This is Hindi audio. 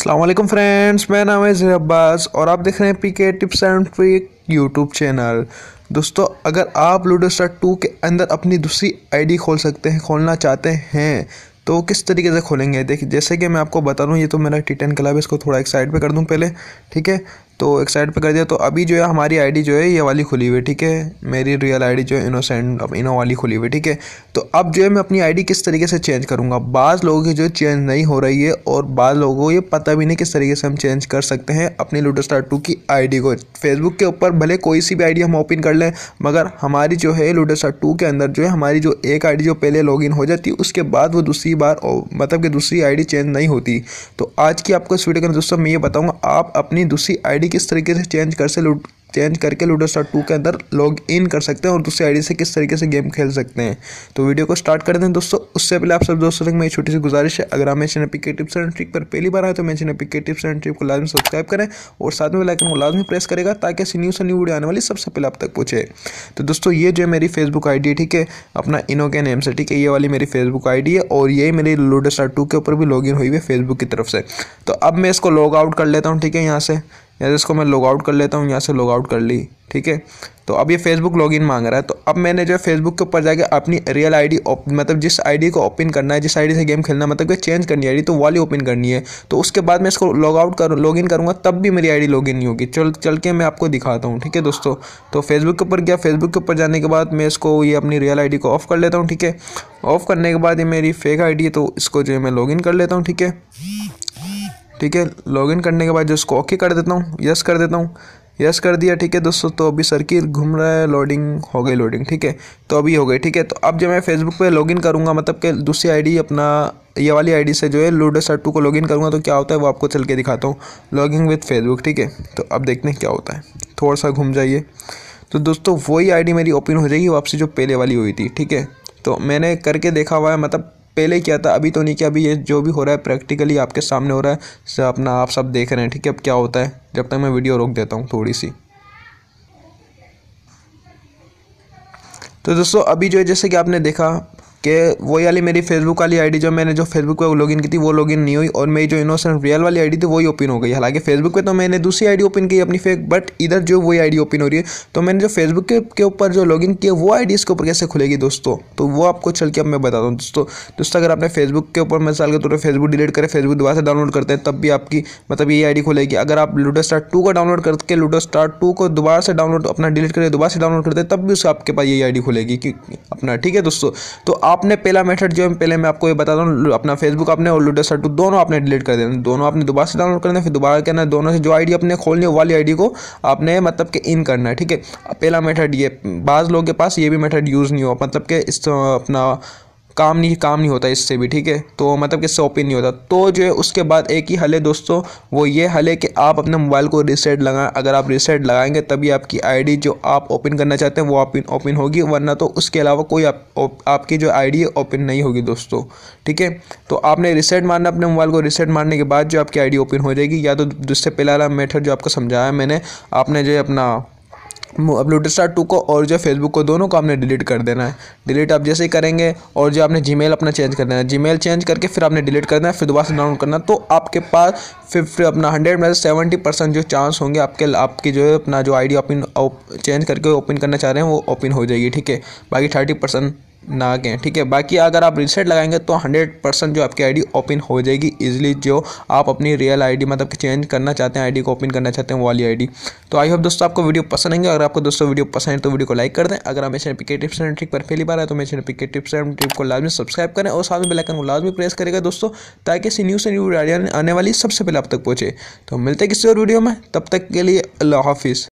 अल्लाम फ्रेंड्स मेरा नाम है जर अब्बास और आप देख रहे हैं P K tips and trick YouTube channel दोस्तों अगर आप लूडो स्टार टू के अंदर अपनी दूसरी आईडी खोल सकते हैं खोलना चाहते हैं तो किस तरीके से खोलेंगे देखिए जैसे कि मैं आपको बता दूँ ये तो मेरा टी टेन क्लब है इसको थोड़ा एक साइड पर कर दूँ पहले ठीक है तो एक साइड पे कर दिया तो अभी जो है हमारी आईडी जो है ये वाली खुली हुई ठीक है मेरी रियल आईडी जो है इनोसेंट इनो वाली खुली हुई है ठीक है तो अब जो है मैं अपनी आईडी किस तरीके से चेंज करूँगा बाज़ लोगों की जो चेंज नहीं हो रही है और बाज़ लोगों को ये पता भी नहीं किस तरीके से हम चेंज कर सकते हैं अपनी लूडो स्टार टू की आई को फेसबुक के ऊपर भले कोई सी भी आई हम ओपन कर लें मगर हमारी जो है लूडो स्टार टू के अंदर जो है हमारी जो एक आई जो पहले लॉग हो जाती है उसके बाद वो दूसरी बार मतलब कि दूसरी आई चेंज नहीं होती तो आज की आपको इस वीडियो के दोस्तों मैं ये बताऊँगा आप अपनी दूसरी आई किस तरीके से चेंज कर से चेंज करके लूडो स्टार टू के अंदर लॉग इन कर सकते हैं और दूसरी आईडी से किस तरीके से गेम खेल सकते हैं तो वीडियो को स्टार्ट कर दें दोस्तों उससे पहले आप सब दोस्तों तक मेरी छोटी सी गुजारिश है अगर आप मेरे चैनल के टिप्स एंड ट्रिक पर पहली बार आए तो मेरे चैनल के टिप्स एंड ट्रिक को लाजम सब्सक्राइब करें और साथ में लाइकन को लाजमी प्रेस करेगा ताकि ऐसी न्यू से न्यू वीडियो आने वाली सबसे पहले आप तक पूछे तो दोस्तों ये जो मेरी फेसबुक आई है ठीक है अपना इनो के नेम से ठीक है ये वाली मेरी फेसबुक आई है और ये मेरी लूडो स्टार टू के ऊपर भी लॉग हुई हुई है फेसबुक की तरफ से तो अब मैं इसको लॉग आउट कर लेता हूँ ठीक है यहाँ से या तो इसको मैं लॉग आउट कर लेता हूँ यहाँ से लॉग आउट कर ली ठीक है तो अब ये फेसबुक लॉगिन मांग रहा है तो अब मैंने जो है फेसबुक के ऊपर जाकर अपनी रियल आईडी मतलब जिस आईडी को ओपन करना है जिस आईडी से गेम खेलना है मतलब कि चेंज करनी है डी तो वाली ओपन करनी है तो उसके बाद मैं इसको लॉग आउट कर लॉग इन करूँगा तब भी मेरी आईडी लॉगिन नहीं होगी चल चल के मैं आपको दिखाता हूँ ठीक है दोस्तों तो फेसबुक के ऊपर गया फेसबुक के ऊपर जाने के बाद मैं इसको ये अपनी रियल आई को ऑफ़ कर लेता हूँ ठीक है ऑफ़ करने के बाद ये मेरी फेक आई है तो इसको जो है मैं लॉग कर लेता हूँ ठीक है ठीक है लॉगिन करने के बाद जो उसको ओके कर देता हूँ यस कर देता हूँ यस कर दिया ठीक है दोस्तों तो अभी की घूम रहा है लोडिंग हो गई लोडिंग ठीक है तो अभी हो गई ठीक है तो अब जब मैं फेसबुक पे लॉगिन करूँगा मतलब कि दूसरी आईडी अपना ये वाली आईडी से जो है लूडो सर टू को लॉगिन करूँगा तो क्या होता है वो आपको चल के दिखाता हूँ लॉगिंग विथ फेसबुक ठीक है तो अब देखते हैं क्या होता है थोड़ा सा घूम जाइए तो दोस्तों वही आई मेरी ओपन हो जाएगी वापसी जो पहले वाली हुई थी ठीक है तो मैंने करके देखा हुआ है मतलब पहले किया था अभी तो नहीं किया अभी ये जो भी हो रहा है प्रैक्टिकली आपके सामने हो रहा है अपना आप सब देख रहे हैं ठीक है अब क्या होता है जब तक मैं वीडियो रोक देता हूँ थोड़ी सी तो दोस्तों अभी जो है जैसे कि आपने देखा कि वही वाली मेरी फेसबुक वाली आईडी जो मैंने जो फेसबुक पे लॉगिन की थी वो लॉगिन नहीं हुई और मेरी जो इनोसेंट रियल वाली आईडी थी वही ओपन हो गई हालांकि फेसबुक पे तो मैंने दूसरी आईडी ओपन की अपनी फेक बट इधर जो वही आईडी ओपन हो रही है तो मैंने जो फेसबुक के ऊपर जो लॉगिन किया वो आई इसके ऊपर कैसे खुलेगी दोस्तों तो वो आपको चल के अब मैं बताता हूँ दोस्तों दोस्तों अगर आपने फेसबुक के ऊपर मिसाल के तौर पर फेसबुक डिलीट करें फेसबुक दोबारा से डाउनलोड करते हैं तब भी आपकी मतलब ये आई खुलेगी अगर आप लूडो स्टार टू को डाउनलोड करके लूडो स्टार टू को दोबारा से डाउनलोड अपना डिलीट करके दोबारा से डाउनलोड करते हैं तब भी उसको आपके पास यही आई खुलेगी अपना ठीक है दोस्तों तो आपने पहला मेथड जो पहले मैं आपको ये बता दूँ अपना फेसबुक आपने और लूडो टू दोनों आपने डिलीट कर देना दोनों आपने दोबारा से डाउनलोड करना फिर दोबारा करना दोनों से जो आईडी अपने खोलनी है वाली आईडी को आपने मतलब कि इन करना है ठीक है पहला मेथड ये बाज़ लोग के पास ये भी मेथड यूज़ नहीं हो मतलब कि इस अपना काम नहीं काम नहीं होता इससे भी ठीक है तो मतलब कि ओपन नहीं होता तो जो है उसके बाद एक ही हल है दोस्तों वो ये हल है कि आप अपने मोबाइल को रीसेट लगाएं अगर आप रीसेट लगाएंगे तभी आपकी आईडी जो आप ओपन करना चाहते हैं वो आप ओपन होगी वरना तो उसके अलावा कोई आप, आप, आपकी जो आई है ओपन नहीं होगी दोस्तों ठीक है तो आपने रिसेट मारना अपने मोबाइल को रीसेट मारने के बाद जो आपकी आई ओपन हो जाएगी या तो जिससे पहला मेथड जो आपको समझाया मैंने आपने जो है अपना अपलोडर स्टार टू को और जो फेसबुक को दोनों को आपने डिलीट कर देना है डिलीट आप जैसे ही करेंगे और जो आपने जी अपना चेंज कर देना है जी चेंज करके फिर आपने डिलीट देना है फिर दोबारा से डाउनलोड करना तो आपके पास फिर अपना हंड्रेड में सेवेंटी परसेंट जो चांस होंगे आपके आपकी जो है अपना जो आई डी ओपन चेंज करके ओपन करना चाह रहे हैं वो ओपन हो जाएगी ठीक है बाकी थर्टी परसेंट ना गए ठीक है बाकी अगर आप रीसेट लगाएंगे तो 100 परसेंट जो आपकी आईडी ओपन हो जाएगी इजीली जो आप अपनी रियल आईडी मतलब कि चेंज करना चाहते हैं आईडी को ओपन करना चाहते हैं वो वाली आईडी तो आई होप दोस्तों आपको वीडियो पसंद आएंगे अगर आपको दोस्तों वीडियो पसंद है तो वीडियो को लाइक कर दें अगर आप मेरे पिके टिप्स एंड ट्रिक पर पहली बार है तो मेरे पिके टिप्स एंड ट्रिक को लाजमी सब्सक्राइब करें और साथ में बेलाइकन को लाजमी प्रेस करेगा दोस्तों ताकि इसी न्यू से न्यू आने वाली सबसे पहले आप तक पहुँचे तो मिलते किसी और वीडियो में तब तक के लिए अल्लाह हाफिज़